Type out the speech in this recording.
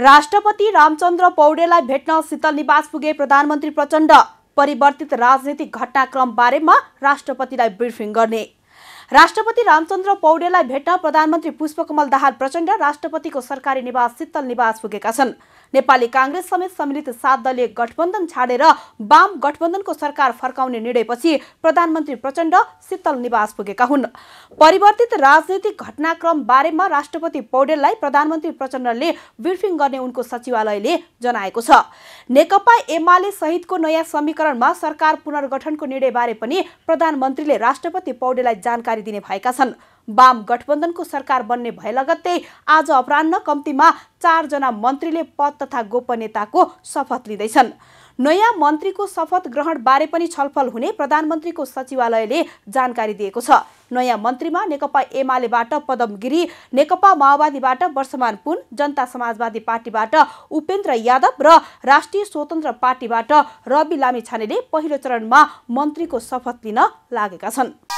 राष्ट्रपति रामचन्द्र पौडेललाई भेट्न शीतल निवास पुगे प्रधानमन्त्री प्रचण्ड परिवर्तित राजनीतिक घटनाक्रम बारेमा राष्ट्रपतिलाई ब्रिफिङ गर्ने राष्ट्रपति रामचन्द्र पौडेललाई भेट्न प्रधानमन्त्री पुष्पकमल दाहाल प्रचण्ड राष्ट्रपतिको सरकारी निवास शीतल निवास पुगेका छन् नेपाली काङ्ग्रेस समेत सम्मिलित सात दलीय गठबन्धन छाडेर वाम गठबन्धनको सरकार फर्काउने निर्णयपछि प्रधानमन्त्री प्रचण्ड शीतल निवास पुगेका हुन् परिवर्तित राजनीतिक घटनाक्रम बारेमा राष्ट्रपति पौडेललाई प्रधानमन्त्री प्रचण्डले ब्रिफिङ गर्ने उनको सचिवालयले जनाएको छ नेकपा एमाले सहितको नयाँ समीकरणमा सरकार पुनर्गठनको निर्णयबारे पनि प्रधानमन्त्रीले राष्ट्रपति पौडेललाई जानकारी दिने भएका छन् वाम गठबन्धनको सरकार बन्ने भए लगत्तै आज अपरान्न कम्तीमा चारजना मन्त्रीले पद तथा गोपनीयताको शपथ लिँदैछन् नयाँ मन्त्रीको शपथ ग्रहण बारे पनि छलफल हुने प्रधानमन्त्रीको सचिवालयले जानकारी दिएको छ नयाँ मन्त्रीमा नेकपा एमालेबाट पदम गिरी नेकपा माओवादीबाट वर्षमान पुन जनता समाजवादी पार्टीबाट उपेन्द्र यादव र राष्ट्रिय स्वतन्त्र पार्टीबाट रवि लामिछानेले पहिलो चरणमा मन्त्रीको शपथ लिन लागेका छन्